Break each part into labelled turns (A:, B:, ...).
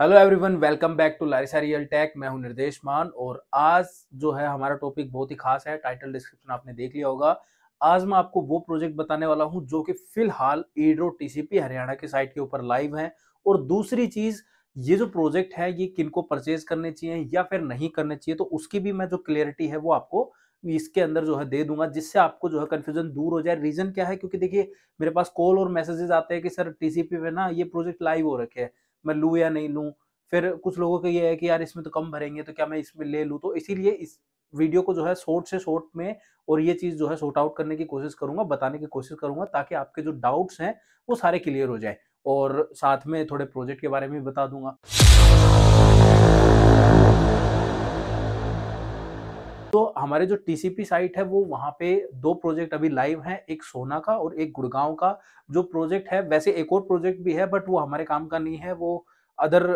A: hello everyone welcome back to Larissa real tech मैं हूं निर्देश मान और आज जो है हमारा टॉपिक बहुत ही खास है टाइटल डिस्क्रिप्शन आपने देख लिया होगा आज मैं आपको वो प्रोजेक्ट बताने वाला हूं जो कि फिलहाल एड्रो टीसीपी हरियाणा के साइट के ऊपर लाइव है और दूसरी चीज़ ये जो प्रोजेक्ट है ये किनको परचेज करने चाहिए या फिर नहीं करने चाहिए तो उसकी भी मैं जो क्लियरिटी है वो आपको इसके अंदर जो है दे दूंगा जिससे आपको जो है कन्फ्यूजन दूर हो जाए रीजन क्या है क्योंकि देखिए मेरे पास कॉल और मैसेजेस आते हैं कि सर टीसीपी में ना ये प्रोजेक्ट लाइव हो रखे हैं मैं लूँ या नहीं लूँ फिर कुछ लोगों का ये है कि यार इसमें तो कम भरेंगे तो क्या मैं इसमें ले लूँ तो इसीलिए इस वीडियो को जो है शॉर्ट से शॉर्ट में और ये चीज़ जो है शॉर्ट आउट करने की कोशिश करूंगा बताने की कोशिश करूंगा ताकि आपके जो डाउट्स हैं वो सारे क्लियर हो जाए और साथ में थोड़े प्रोजेक्ट के बारे में भी बता दूंगा तो हमारे जो टीसीपी साइट है वो वहाँ पे दो प्रोजेक्ट अभी लाइव हैं एक सोना का और एक गुड़गांव का जो प्रोजेक्ट है वैसे एक और प्रोजेक्ट भी है बट वो हमारे काम का नहीं है वो अदर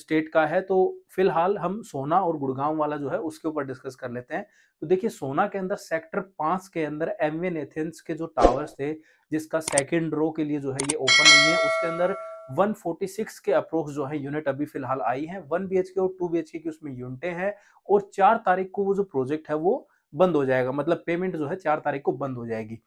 A: स्टेट का है तो फिलहाल हम सोना और गुड़गांव वाला जो है उसके ऊपर डिस्कस कर लेते हैं तो देखिए सोना के अंदर सेक्टर पाँच के अंदर एमवे नेथेंस के जो टावर्स थे जिसका सेकेंड रो के लिए जो है ये ओपन हुई है उसके अंदर 146 के अप्रोक्स जो है यूनिट अभी फिलहाल आई है वन बी और टू बी की उसमें यूनिटें हैं और चार तारीख को वो जो प्रोजेक्ट है वो बंद हो जाएगा मतलब पेमेंट जो है चार तारीख को बंद हो जाएगी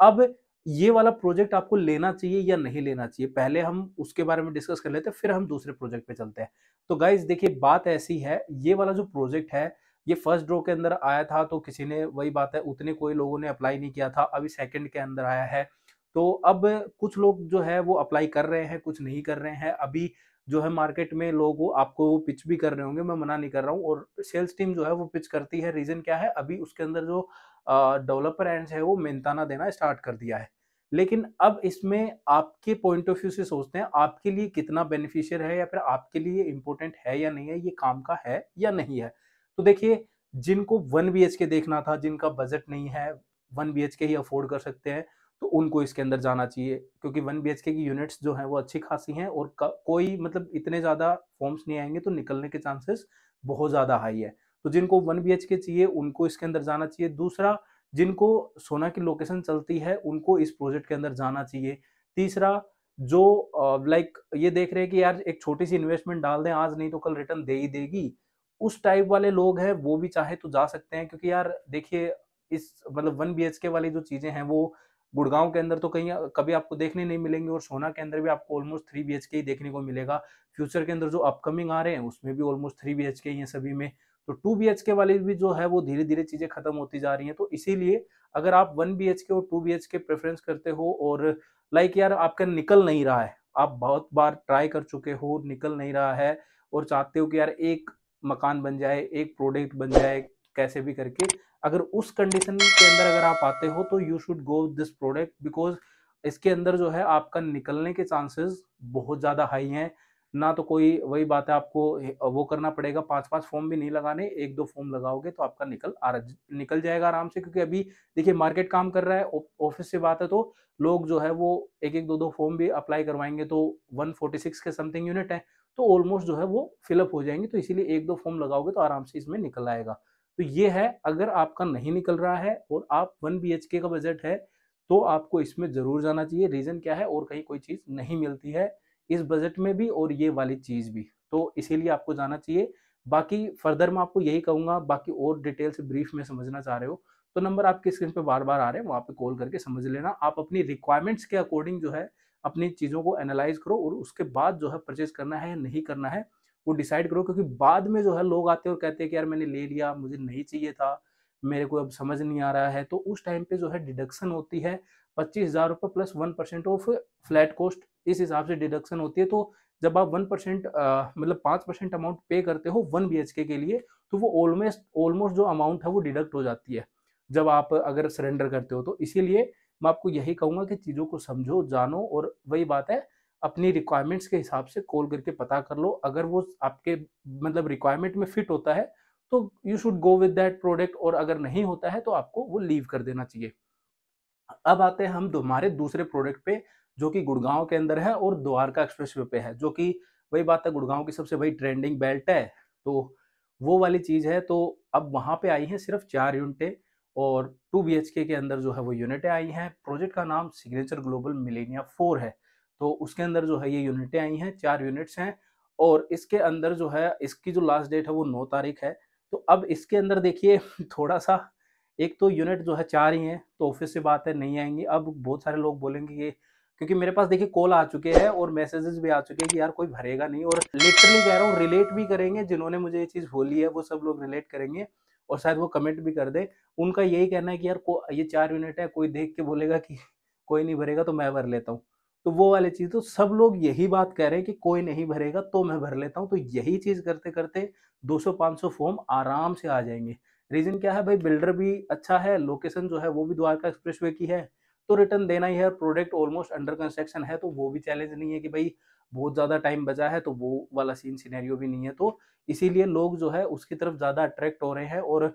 A: अब ये वाला प्रोजेक्ट आपको लेना चाहिए या नहीं लेना चाहिए पहले हम उसके बारे में डिस्कस कर लेते हैं फिर हम दूसरे प्रोजेक्ट पे चलते हैं तो गाइज देखिए बात ऐसी है ये वाला जो प्रोजेक्ट है ये फर्स्ट ड्रो के अंदर आया था तो किसी ने वही बात है उतने कोई लोगों ने अप्लाई नहीं किया था अभी सेकंड के अंदर आया है तो अब कुछ लोग जो है वो अप्लाई कर रहे हैं कुछ नहीं कर रहे हैं अभी जो है मार्केट में लोग आपको पिच भी कर रहे होंगे मैं मना नहीं कर रहा हूँ और सेल्स टीम जो है वो पिच करती है रीज़न क्या है अभी उसके अंदर जो डेवलपर एंड है वो मेहनताना देना स्टार्ट कर दिया है लेकिन अब इसमें आपके पॉइंट ऑफ व्यू से सोचते हैं आपके लिए कितना बेनिफिशियर है या फिर आपके लिए इम्पोर्टेंट है या नहीं है ये काम का है या नहीं है तो देखिए जिनको वन बी के देखना था जिनका बजट नहीं है वन बी के ही अफोर्ड कर सकते हैं तो उनको इसके अंदर जाना चाहिए क्योंकि वन बी की यूनिट्स जो हैं वो अच्छी खासी हैं और कोई मतलब इतने ज़्यादा फॉर्म्स नहीं आएंगे तो निकलने के चांसेस बहुत ज़्यादा हाई है तो जिनको वन बी चाहिए उनको इसके अंदर जाना चाहिए दूसरा जिनको सोना की लोकेशन चलती है उनको इस प्रोजेक्ट के अंदर जाना चाहिए तीसरा जो लाइक ये देख रहे हैं कि यार एक छोटी सी इन्वेस्टमेंट डाल दें आज नहीं तो कल रिटर्न दे ही देगी उस टाइप वाले लोग हैं वो भी चाहे तो जा सकते हैं क्योंकि यार देखिए इस मतलब वन बी वाली जो चीज़ें हैं वो गुड़गांव के अंदर तो कहीं कभी आपको देखने नहीं मिलेंगे और सोना के अंदर भी आपको ऑलमोस्ट थ्री बी ही देखने को मिलेगा फ्यूचर के अंदर जो अपकमिंग आ रहे हैं उसमें भी ऑलमोस्ट थ्री बी हैं सभी में तो टू बी एच के वाले भी जो है वो धीरे धीरे चीज़ें खत्म होती जा रही हैं तो इसीलिए अगर आप वन बी एच के और two B H K preference करते हो और लाइक यार आपका निकल नहीं रहा है आप बहुत बार ट्राई कर चुके हो निकल नहीं रहा है और चाहते हो कि यार एक मकान बन जाए एक प्रोडक्ट बन जाए कैसे भी करके अगर उस कंडीशन के अंदर अगर आप आते हो तो you should go this product because इसके अंदर जो है आपका निकलने के चांसेस बहुत ज़्यादा हाई हैं ना तो कोई वही बात है आपको वो करना पड़ेगा पांच पांच फॉर्म भी नहीं लगाने एक दो फॉर्म लगाओगे तो आपका निकल आ रहा निकल जाएगा आराम से क्योंकि अभी देखिए मार्केट काम कर रहा है ऑफिस से बात है तो लोग जो है वो एक एक दो दो फॉर्म भी अप्लाई करवाएंगे तो 146 के समथिंग यूनिट है तो ऑलमोस्ट जो है वो फिलअप हो जाएंगे तो इसीलिए एक दो फॉर्म लगाओगे तो आराम से इसमें निकल आएगा तो ये है अगर आपका नहीं निकल रहा है और आप वन बी का बजट है तो आपको इसमें ज़रूर जाना चाहिए रीज़न क्या है और कहीं कोई चीज़ नहीं मिलती है इस बजट में भी और ये वाली चीज़ भी तो इसीलिए आपको जाना चाहिए बाकी फर्दर मैं आपको यही कहूँगा बाकी और डिटेल से ब्रीफ में समझना चाह रहे हो तो नंबर आपकी स्क्रीन पे बार बार आ रहे हैं वहाँ पे कॉल करके समझ लेना आप अपनी रिक्वायरमेंट्स के अकॉर्डिंग जो है अपनी चीज़ों को एनालाइज करो और उसके बाद जो है परचेज करना है नहीं करना है वो डिसाइड करो क्योंकि बाद में जो है लोग आते और कहते हैं कि यार मैंने ले लिया मुझे नहीं चाहिए था मेरे को अब समझ नहीं आ रहा है तो उस टाइम पे जो है डिडक्शन होती है पच्चीस हज़ार रुपये plus one percent off flat cost इस हिसाब से डिडक्शन होती है तो जब आप वन परसेंट मतलब पाँच परसेंट अमाउंट पे करते हो वन बी के लिए तो वो ऑलमोस्ट ऑलमोस्ट जो अमाउंट है वो डिडक्ट हो जाती है जब आप अगर सरेंडर करते हो तो इसीलिए मैं आपको यही कहूँगा कि चीज़ों को समझो जानो और वही बात है अपनी रिक्वायरमेंट्स के हिसाब से कॉल करके पता कर लो अगर वो आपके मतलब रिक्वायरमेंट में फिट होता है तो you should go with that product और अगर नहीं होता है तो आपको वो लीव कर देना चाहिए अब आते हैं हम हमारे दूसरे प्रोडक्ट पे जो कि गुड़गांव के अंदर है और द्वारका एक्सप्रेस वे पे है जो कि वही बात है गुड़गांव की सबसे बड़ी ट्रेंडिंग बेल्ट है तो वो वाली चीज़ है तो अब वहाँ पे आई है सिर्फ चार यूनिटें और टू बी के अंदर जो है वो यूनिटें आई हैं प्रोजेक्ट का नाम सिग्नेचर ग्लोबल मिलेनिया फोर है तो उसके अंदर जो है ये यूनिटें आई हैं चार यूनिट्स हैं और इसके अंदर जो है इसकी जो लास्ट डेट है वो नौ तारीख है तो अब इसके अंदर देखिए थोड़ा सा एक तो यूनिट जो है चार ही हैं तो ऑफिस से बात है नहीं आएंगी अब बहुत सारे लोग बोलेंगे ये क्योंकि मेरे पास देखिए कॉल आ चुके हैं और मैसेजेस भी आ चुके हैं कि यार कोई भरेगा नहीं और लिटरली कह रहा हूँ रिलेट भी करेंगे जिन्होंने मुझे ये चीज़ बोली है वो सब लोग रिलेट करेंगे और शायद वो कमेंट भी कर दें उनका यही कहना है कि यार को ये चार यूनिट है कोई देख के बोलेगा कि कोई नहीं भरेगा तो मैं भर लेता हूँ तो वो वाली चीज़ तो सब लोग यही बात कह रहे हैं कि कोई नहीं भरेगा तो मैं भर लेता हूँ तो यही चीज़ करते करते 200-500 फॉर्म आराम से आ जाएंगे रीज़न क्या है भाई बिल्डर भी अच्छा है लोकेशन जो है वो भी द्वारका एक्सप्रेस की है तो रिटर्न देना ही है प्रोडक्ट ऑलमोस्ट अंडर कंस्ट्रक्शन है तो वो भी चैलेंज नहीं है कि भाई बहुत ज़्यादा टाइम बचा है तो वो वाला सीन सीनेरियो भी नहीं है तो इसीलिए लोग जो है उसकी तरफ ज़्यादा अट्रैक्ट हो रहे हैं और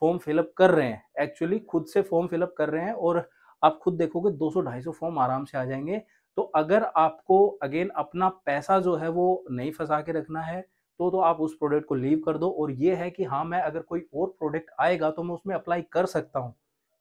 A: फॉर्म फिलअप कर रहे हैं एक्चुअली खुद से फॉर्म फिलअप कर रहे हैं और आप खुद देखोगे 200-250 फॉर्म आराम से आ जाएंगे तो अगर आपको अगेन अपना पैसा जो है वो नहीं फंसा के रखना है तो तो आप उस प्रोडक्ट को लीव कर दो और ये है कि हाँ मैं अगर कोई और प्रोडक्ट आएगा तो मैं उसमें अप्लाई कर सकता हूँ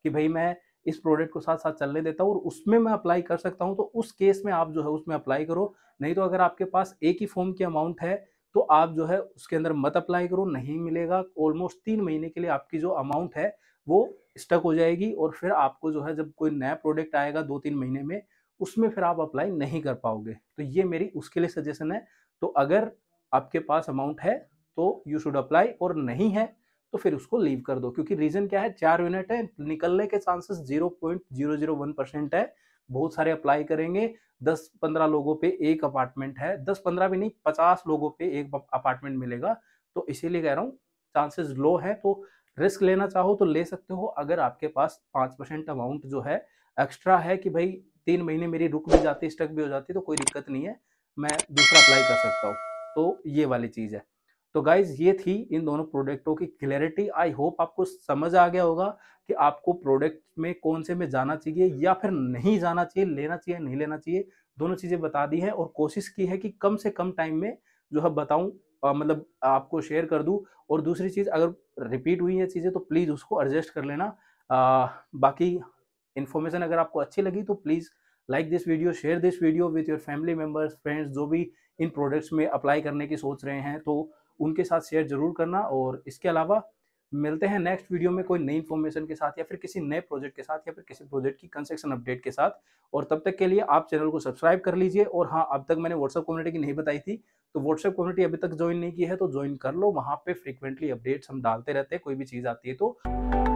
A: कि भाई मैं इस प्रोडक्ट को साथ साथ चलने देता हूँ और उसमें मैं अप्लाई कर सकता हूँ तो उस केस में आप जो है उसमें अप्लाई करो नहीं तो अगर आपके पास एक ही फॉर्म की अमाउंट है तो आप जो है उसके अंदर मत अप्लाई करो नहीं मिलेगा ऑलमोस्ट तीन महीने के लिए आपकी जो अमाउंट है वो स्टक हो जाएगी और फिर आपको जो है जब कोई नया प्रोडक्ट आएगा दो तीन महीने में उसमें फिर आप अप्लाई नहीं कर पाओगे तो ये मेरी उसके लिए सजेशन है तो अगर आपके पास अमाउंट है तो यू शुड अप्लाई और नहीं है तो फिर उसको लीव कर दो क्योंकि रीजन क्या है चार यूनिट है निकलने के chances zero point zero zero one percent है बहुत सारे अप्लाई करेंगे दस पंद्रह लोगों पे एक अपार्टमेंट है दस पंद्रह भी नहीं पचास लोगों पे एक अपार्टमेंट मिलेगा तो इसीलिए कह रहा हूँ चांसेस लो है तो रिस्क लेना चाहो तो ले सकते हो अगर आपके पास पाँच परसेंट अमाउंट जो है एक्स्ट्रा है कि भाई तीन महीने मेरी रुक भी जाती स्टक भी हो जाती तो कोई दिक्कत नहीं है मैं दूसरा अप्लाई कर सकता हूँ तो ये वाली चीज़ है तो गाइज ये थी इन दोनों प्रोडक्टों की क्लैरिटी आई होप आपको समझ आ गया होगा कि आपको प्रोडक्ट में कौन से में जाना चाहिए या फिर नहीं जाना चाहिए लेना चाहिए नहीं लेना चाहिए दोनों चीज़ें बता दी हैं और कोशिश की है कि कम से कम टाइम में जो है बताऊं मतलब आपको शेयर कर दूं और दूसरी चीज़ अगर रिपीट हुई है चीज़ें तो प्लीज़ उसको एडजस्ट कर लेना आ, बाकी इन्फॉर्मेशन अगर आपको अच्छी लगी तो please like this video share this video with your family members friends जो भी इन प्रोडक्ट्स में अप्लाई करने की सोच रहे हैं तो उनके साथ शेयर जरूर करना और इसके अलावा मिलते हैं नेक्स्ट वीडियो में कोई नई इन्फॉर्मेशन के साथ या फिर किसी नए प्रोजेक्ट के साथ या फिर किसी प्रोजेक्ट की कंस्ट्रक्शन अपडेट के साथ और तब तक के लिए आप चैनल को सब्सक्राइब कर लीजिए और हाँ अब तक मैंने व्हाट्सअप कम्युनिटी की नहीं बताई थी तो व्हाट्सएप कम्युनिटी अभी तक ज्वाइन नहीं की है तो ज्वाइन कर लो वहाँ पे फ्रिक्वेंटली अपडेट्स हम डालते रहते हैं कोई भी चीज़ आती है तो